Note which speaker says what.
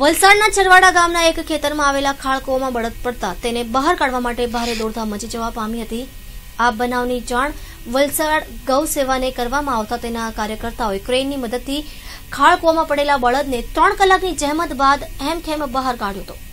Speaker 1: વલસાડના ચરવાડા ગામના એક ખેતરમાં આવેલા ખાળકોમાં બળદ પડતા તેને બહાર કાઢવા માટે ભારે દોડધામ મચી જવા પામી હતી આ બનાવની જાણ વલસાડ ગૌ સેવાને કરવામાં આવતા તેના કાર્યકર્તાઓએ ક્રેનની મદદથી ખાળકોમાં પડેલા બળદને ત્રણ કલાકની જહેમત બાદ હેમખેમ બહાર કાઢ્યો હતો